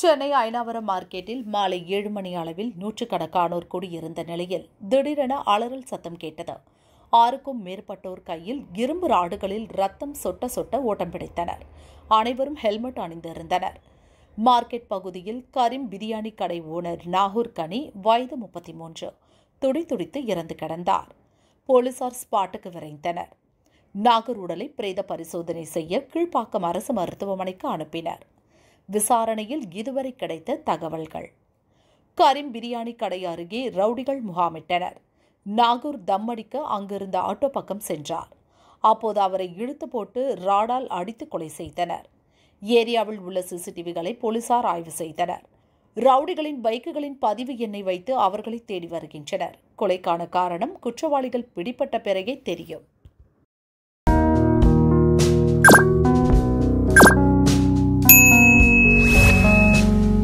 சென்னை அயனாவரம் மார்க்கெட்டில் மாலை ஏழு மணி அளவில் நூற்றுக்கணக்கானோர் கூடியிருந்த நிலையில் திடீரென அலறல் சத்தம் கேட்டது ஆறுக்கும் மேற்பட்டோர் கையில் இரும்பு ராடுகளில் ரத்தம் சொட்ட சொட்ட ஓட்டம் பிடித்தனர் அனைவரும் ஹெல்மெட் அணிந்திருந்தனர் மார்க்கெட் பகுதியில் கரிம் பிரியாணி கடை ஓனர் நாகூர் கனி வயது முப்பத்தி மூன்று துடி துடித்து இறந்து கிடந்தார் போலீசார் ஸ்பாட்டுக்கு விரைந்தனர் நாகூர் உடலை பிரேத பரிசோதனை செய்ய கீழ்ப்பாக்கம் அரசு மருத்துவமனைக்கு அனுப்பினர் விசாரணையில் இதுவரை கிடைத்த தகவல்கள் கரிம் பிரியாணி கடை அருகே ரவுடிகள் முகாமிட்டனர் நாகூர் தம்மடிக்க அங்கிருந்த ஆட்டோ பக்கம் சென்றார் அப்போது அவரை இழுத்து போட்டு ராடால் அடித்து கொலை செய்தனர் ஏரியாவில் உள்ள சிசிடிவிகளை போலீசார் ஆய்வு செய்தனர் ரவுடிகளின் பைக்குகளின் பதிவு எண்ணை வைத்து அவர்களை தேடி வருகின்றனர் கொலைக்கான காரணம் குற்றவாளிகள் பிடிபட்ட பிறகே தெரியும்